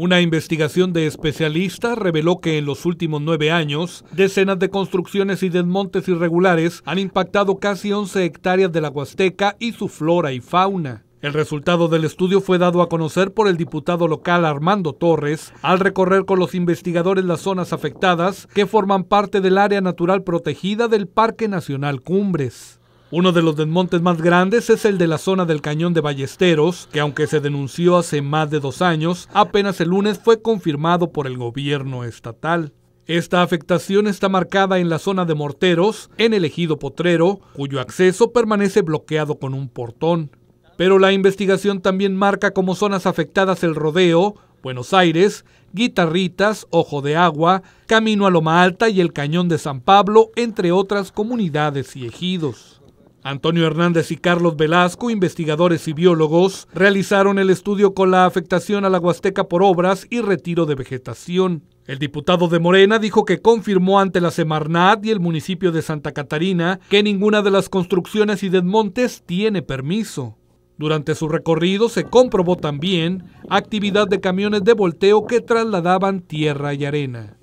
Una investigación de especialistas reveló que en los últimos nueve años, decenas de construcciones y desmontes irregulares han impactado casi 11 hectáreas de la Huasteca y su flora y fauna. El resultado del estudio fue dado a conocer por el diputado local Armando Torres al recorrer con los investigadores las zonas afectadas que forman parte del área natural protegida del Parque Nacional Cumbres. Uno de los desmontes más grandes es el de la zona del cañón de Ballesteros, que aunque se denunció hace más de dos años, apenas el lunes fue confirmado por el gobierno estatal. Esta afectación está marcada en la zona de Morteros, en el ejido Potrero, cuyo acceso permanece bloqueado con un portón. Pero la investigación también marca como zonas afectadas el rodeo, Buenos Aires, Guitarritas, Ojo de Agua, Camino a Loma Alta y el Cañón de San Pablo, entre otras comunidades y ejidos. Antonio Hernández y Carlos Velasco, investigadores y biólogos, realizaron el estudio con la afectación a la Huasteca por obras y retiro de vegetación. El diputado de Morena dijo que confirmó ante la Semarnat y el municipio de Santa Catarina que ninguna de las construcciones y desmontes tiene permiso. Durante su recorrido se comprobó también actividad de camiones de volteo que trasladaban tierra y arena.